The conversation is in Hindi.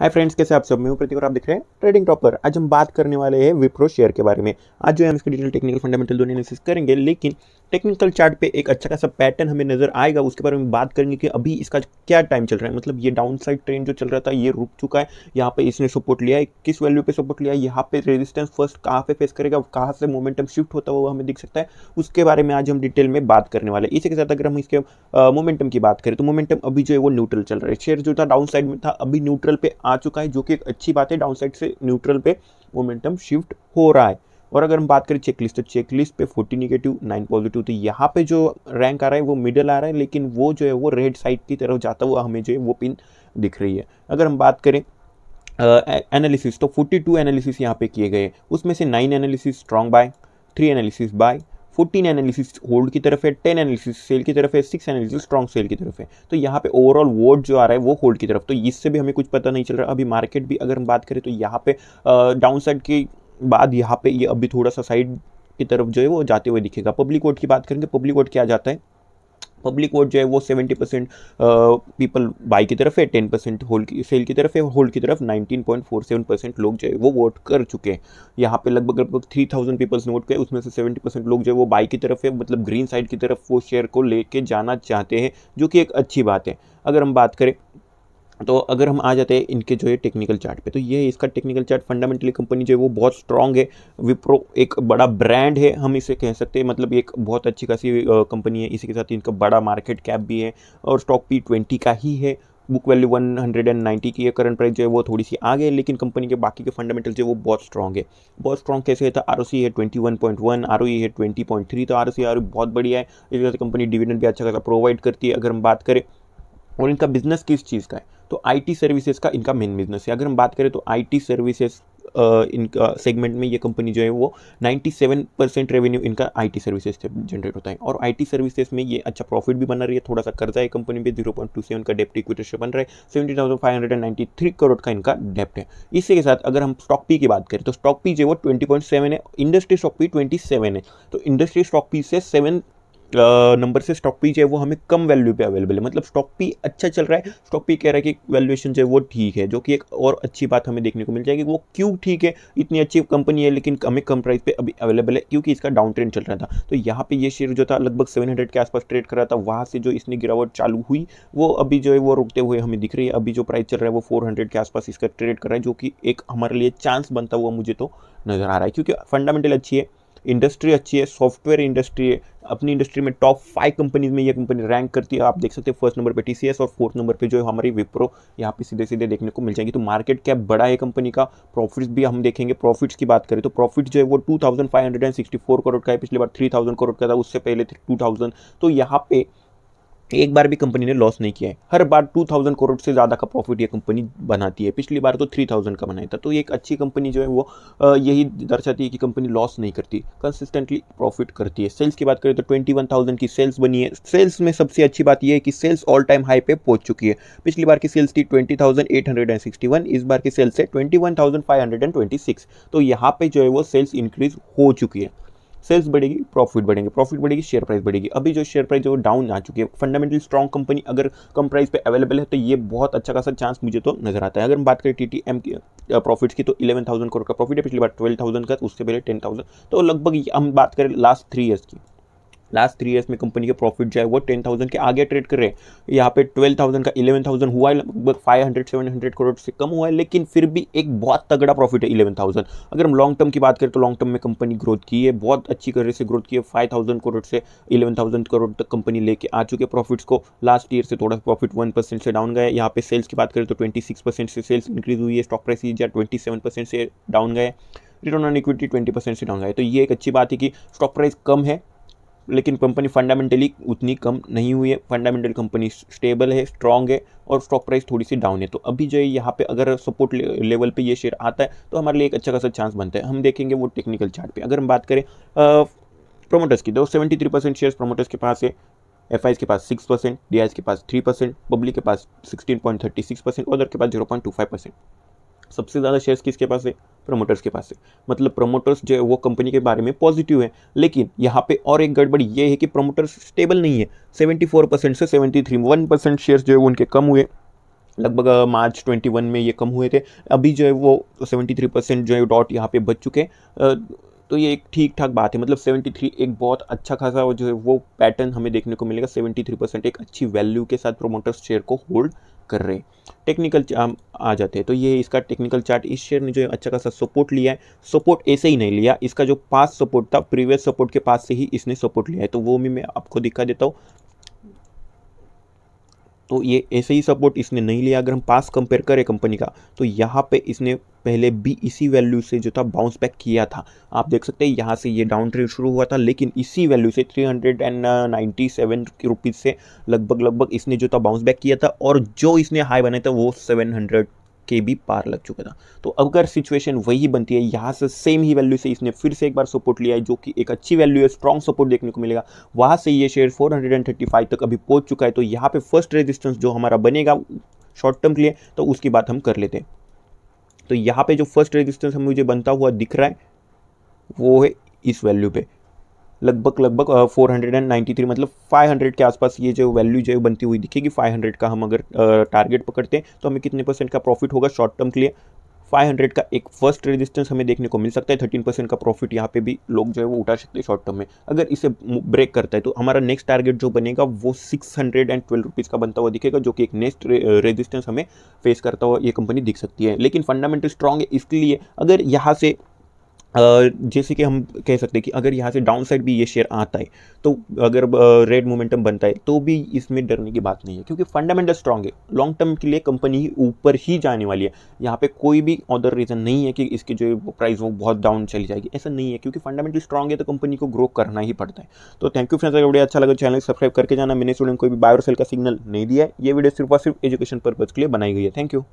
हाय फ्रेंड्स कैसे आप सब मैं हूं प्रतीक और आप देख रहे हैं ट्रेडिंग टॉपर आज हम बात करने वाले हैं विप्रो शेयर के बारे में आज जो है हम इसके डिटेल टेक्निकल फंडामेंटल दोनों एनालिसिस करेंगे लेकिन टेक्निकल चार्ट पे एक अच्छा खासा पैटर्न हमें नज़र आएगा उसके बारे में बात करेंगे कि अभी इसका क्या टाइम चल रहा है मतलब ये डाउन साइड ट्रेंड जो चल रहा था ये रुक चुका है यहाँ पे इसने सपोर्ट लिया है किस वैल्यू पे सपोर्ट लिया है यहाँ पे रेजिस्टेंस फर्स्ट कहाँ पे फेस करेगा कहाँ से मोमेंटम शिफ्ट होता हुआ हमें दिख सकता है उसके बारे में आज हम डिटेल में बात करने वाले इसी के साथ अगर हम इसके मोमेंटम की बात करें तो मोमेंटम अभी जो है वो न्यूट्रल चल रहा है शेयर जो था डाउन साइड में था अभी न्यूट्रल पे आ चुका है जो कि एक अच्छी बात है डाउन साइड से न्यूट्रल पे मोमेंटम शिफ्ट हो रहा है और अगर हम बात करें चेकलिस्ट तो चेक लिस्ट पे फोर्टी निगेटिव नाइन पॉजिटिव तो यहाँ पे जो रैंक आ रहा है वो मिडल आ रहा है लेकिन वो जो है वो रेड साइड की तरफ जाता हुआ हमें जो है वो पिन दिख रही है अगर हम बात करें एनालिसिस uh, तो 42 एनालिसिस यहाँ पे किए गए उसमें से nine analysis strong buy three analysis buy 14 analysis hold की तरफ है 10 एनालिसिस सेल की तरफ है 6 एनालिसिस स्ट्रॉन्ग सेल की तरफ है तो यहाँ पे ओवरऑल वोट जो आ रहा है वो होल्ड की तरफ तो इससे भी हमें कुछ पता नहीं चल रहा अभी मार्केट भी अगर हम बात करें तो यहाँ पे डाउन साइड की बाद यहाँ पे ये अभी थोड़ा सा साइड की तरफ जो है वो जाते हुए दिखेगा पब्लिक वोट की बात करेंगे पब्लिक वोट क्या जाता है पब्लिक वोट जो है वो सेवेंटी परसेंट पीपल बाई की तरफ है टेन परसेंट होल की सेल की तरफ है होल्ड की तरफ nineteen point four seven percent लोग जो है वो वोट कर चुके हैं यहाँ पे लगभग लगभग थ्री थाउजेंड पीपल्स ने वोट किए उसमें से सेवेंटी परसेंट लोग जो है वो बाई की तरफ है मतलब ग्रीन साइड की तरफ वो शेयर को लेके जाना चाहते हैं जो कि एक अच्छी बात है अगर हम बात करें तो अगर हम आ जाते हैं इनके जो है टेक्निकल चार्ट पे तो ये इसका टेक्निकल चार्ट फंडामेंटली कंपनी जो है वो बहुत स्ट्रांग है विप्रो एक बड़ा ब्रांड है हम इसे कह सकते हैं मतलब एक बहुत अच्छी खासी कंपनी है इसी के साथ इनका बड़ा मार्केट कैप भी है और स्टॉक पी ट्वेंटी का ही है बुक वैल्यू 190 की है करंट प्राइस जो है वो थोड़ी सी आ है लेकिन कंपनी के बाकी के फंडामेंटल जो है वो बहुत स्ट्रॉग है बहुत स्ट्रॉन्ग कैसे है तो आर है 21.1 आर e है 20.3 तो आर सी आर बहुत बढ़िया है इसके साथ कंपनी डिविडेंड भी अच्छा खासा प्रोवाइड करती है अगर हम बात करें और इनका बिजनेस किस चीज़ का है तो आईटी सर्विसेज का इनका मेन बिजनेस है अगर हम बात करें तो आईटी सर्विसेज इनका सेगमेंट में ये कंपनी जो है वो 97 परसेंट रेवेन्यू इनका आईटी सर्विसेज से जनरेट होता है और आईटी सर्विसेज में ये अच्छा प्रॉफिट भी बना रही है थोड़ा सा कर्जा है कंपनी पे 0.27 का डेप्ट इक्विटेशन से बन रहा है सेवेंटी करोड़ का इनका डेप्ट है इसी के साथ अगर हम स्टॉक पी की बात करें तो स्टॉक पी जो है वो ट्वेंटी है इंडस्ट्री स्टॉक पी ट्वेंटी है तो इंडस्ट्री स्टॉक पी से सेवन नंबर से स्टॉक पी जो है वो हमें कम वैल्यू पे अवेलेबल है मतलब स्टॉक पी अच्छा चल रहा है स्टॉक पी कह रहा है कि वैल्यूएशन जो है वो ठीक है जो कि एक और अच्छी बात हमें देखने को मिल जाएगी वो क्यों ठीक है इतनी अच्छी कंपनी है लेकिन हमें कम प्राइस पे अभी अवेलेबल है क्योंकि इसका डाउन ट्रेंड चल रहा था तो यहाँ पर ये शेयर जो था लगभग सेवन के आसपास ट्रेड कर रहा था वहाँ से जो इसने गिरावट चालू हुई वो अभी जो है वो रुकते हुए हमें दिख रही है अभी जो प्राइस चल रहा है वो फोर के आसपास इसका ट्रेड कर रहा है जो कि एक हमारे लिए चांस बनता हुआ मुझे तो नज़र आ रहा है क्योंकि फंडामेंटल अच्छी है इंडस्ट्री अच्छी है सॉफ्टवेयर इंडस्ट्री है अपनी इंडस्ट्री में टॉप फाइव कंपनीज में ये कंपनी रैंक करती है आप देख सकते हैं फर्स्ट नंबर पे टीसीएस और फोर्थ नंबर पे जो है हमारी विप्रो यहाँ पे सीधे सीधे देखने को मिल जाएगी तो मार्केट कैप बड़ा है कंपनी का प्रॉफिट्स भी हम देखेंगे प्रॉफिट्स की बात करें तो प्रॉफिट जो है वो टू करोड़ का है पिछली बार थ्री करोड़ का था उससे पहले थे टू तो यहाँ पे एक बार भी कंपनी ने लॉस नहीं किया है हर बार 2000 करोड़ से ज़्यादा का प्रॉफिट ये कंपनी बनाती है पिछली बार तो 3000 का बनाया था तो एक अच्छी कंपनी जो है वो यही दर्शाती है कि कंपनी लॉस नहीं करती कंसिस्टेंटली प्रॉफिट करती है सेल्स की बात करें तो 21000 की सेल्स बनी है सेल्स में सबसे अच्छी बात यह है कि सेल्स ऑल टाइम हाई पे पहुँच चुकी है पिछली बार की सेल्स थी ट्वेंटी इस बार की सेल्स है ट्वेंटी तो यहाँ पे जो है वो सेल्स इंक्रीज हो चुकी है सेल्स बढ़ेगी प्रॉफिट बढ़ेंगे प्रॉफिट बढ़ेगी शेयर प्राइस बढ़ेगी अभी जो शेयर प्राइस जो डाउन आ चुकी है फंडामेंटली स्ट्रॉन्ग कंपनी अगर कम प्राइस पे अवेलेबल है तो ये बहुत अच्छा खासा चांस मुझे तो नजर आता है अगर हम बात करें टी की प्रॉफिट्स की तो इलेवन थाउजेंड करोड़ का प्रॉफिट है पिछली बार ट्वेल्व थाउजेंड का उससे पहले टेन थाउजेंड तो लगभग हम बात करें लास्ट थ्री ईयर्स की लास्ट थ्री ईयर्स में कंपनी के प्रॉफिट जो है वो टेन थाउजेंड के आगे ट्रेड कर रहे हैं यहाँ पे ट्वेल्व थाउजेंड का इलेवन थाउजेंड हुआ है लगभग five hundred seven hundred crore से कम हुआ है लेकिन फिर भी एक बहुत तगड़ा प्रॉफिट है इलेवन थाउजेंड अगर हम लॉन्ग टर्म की बात करें तो लॉन्ग टर्म में कंपनी ग्रोथ की है बहुत अच्छी तरह से ग्रोथ की है फाइव थाउजेंड करोड़ से इलेवन थाउजेंड करोड़ तक कंपनी लेके आ चुके प्रॉफिट्स को लास्ट ईयर से थोड़ा प्रॉफिट वन परसेंट से डाउन गया यहाँ पे सेल्स की बात करें तो ट्वेंटी सिक्स परसेंट से सेल्स इंक्रीज हुई है स्टॉक प्राइस या ट्वेंटी सेवन परसेंट से डाउन गए return on equity twenty percent से डाउन गए तो ये एक अच्छी बात है कि स्टॉक प्राइस कम है लेकिन कंपनी फंडामेंटली उतनी कम नहीं हुई है फंडामेंटल कंपनी स्टेबल है स्ट्रांग है और स्टॉक प्राइस थोड़ी सी डाउन है तो अभी जो है यहाँ पे अगर सपोर्ट लेवल पे ये शेयर आता है तो हमारे लिए एक अच्छा खासा चांस बनता है हम देखेंगे वो टेक्निकल चार्ट पे अगर हम बात करें प्रोमोटर्स की तो seventy three percent share promoters के पास है एफ के पास सिक्स परसेंट डी के पास थ्री परसेंट पब्लिक के पास sixteen point thirty six percent और के पास zero point two five percent सबसे ज़्यादा शेयर्स किसके पास है प्रमोटर्स के पास है मतलब प्रमोटर्स जो है वो कंपनी के बारे में पॉजिटिव है लेकिन यहाँ पे और एक गड़बड़ ये है कि प्रमोटर्स स्टेबल नहीं है 74 परसेंट से 73 थ्री वन परसेंट शेयर्स जो है वो उनके कम हुए लगभग मार्च 21 में ये कम हुए थे अभी जो है वो 73 परसेंट जो है डॉट यहाँ पे बच चुके हैं तो ये एक ठीक ठाक बात है मतलब 73 एक बहुत अच्छा खासा जो है वो पैटर्न हमें देखने को मिलेगा 73 परसेंट एक अच्छी वैल्यू के साथ प्रोमोटर्स शेयर को होल्ड कर रहे टेक्निकल हम आ जाते हैं तो ये इसका टेक्निकल चार्ट इस शेयर ने जो अच्छा खासा सपोर्ट लिया है सपोर्ट ऐसे ही नहीं लिया इसका जो पास सपोर्ट था प्रीवियस सपोर्ट के पास से ही इसने सपोर्ट लिया है तो वो भी मैं आपको दिखा देता हूँ तो ये ऐसे ही सपोर्ट इसने नहीं लिया अगर हम पास कंपेयर करें कंपनी का तो यहाँ पे इसने पहले भी इसी वैल्यू से जो था बाउंस बैक किया था आप देख सकते हैं यहाँ से ये डाउन ट्रेड शुरू हुआ था लेकिन इसी वैल्यू से three hundred and ninety seven rupees से लगभग लगभग इसने जो था बाउंस बैक किया था और जो इसने हाई बनाया था वो सेवन हंड्रेड के भी पार लग चुका था तो अगर सिचुएशन वही बनती है यहाँ से सेम ही वैल्यू से इसने फिर से एक बार सपोर्ट लिया है जो कि एक अच्छी वैल्यू है स्ट्रॉन्ग सपोर्ट देखने को मिलेगा वहाँ से ये शेयर 435 तक अभी पहुँच चुका है तो यहाँ पे फर्स्ट रेजिस्टेंस जो हमारा बनेगा शॉर्ट टर्म के लिए तो उसकी बात हम कर लेते हैं तो यहाँ पे जो फर्स्ट रेजिस्टेंस हमें मुझे बनता हुआ दिख रहा है वो है इस वैल्यू पे लगभग लगभग four hundred and ninety three मतलब फाइव हंड्रेड के आसपास ये जो वैल्यू जो है बनती हुई दिखेगी फाइव हंड्रेड का हम अगर टारगेट पकड़ते हैं तो हमें कितने परसेंट का प्रॉफिट होगा शॉर्ट टर्म के लिए 500 का एक फर्स्ट रेजिस्टेंस हमें देखने को मिल सकता है थर्टीन परसेंट का प्रॉफिट यहाँ पे भी लोग जो है वो उठा सकते हैं शॉर्ट टर्म में अगर इसे ब्रेक करता है तो हमारा नेक्स्ट टारगेट जो बनेगा वो six hundred and twelve rupees का बनता हुआ दिखेगा जो कि एक नेक्स्ट रेजिस्टेंस हमें फेस करता हुआ ये कंपनी दिख सकती है लेकिन फंडामेंटल स्ट्रॉन्ग है इसलिए अगर यहाँ से जैसे कि हम कह सकते हैं कि अगर यहाँ से डाउन साइड भी ये शेयर आता है तो अगर रेड मोमेंटम बनता है तो भी इसमें डरने की बात नहीं है क्योंकि फंडामेंटल स्ट्रांग है लॉन्ग टर्म के लिए कंपनी ही ऊपर ही जाने वाली है यहाँ पे कोई भी अदर रीज़न नहीं है कि इसकी जो प्राइस वो बहुत डाउन चली जाएगी ऐसा नहीं है क्योंकि फंडामेंटल स्ट्रांग है तो कंपनी को ग्रो करना ही पड़ता है तो थैंक यू फ्रेंड्स अगर वीडियो अच्छा लगा चैनल तो सब्सक्राइब करके जाना मैंने स्टूडेंट को भी बायोसेल का सिग्नल नहीं दिया है ये वीडियो सिर्फ और सिर्फ एजुकेशन पर्पज़ के लिए बनाई गई है थैंक यू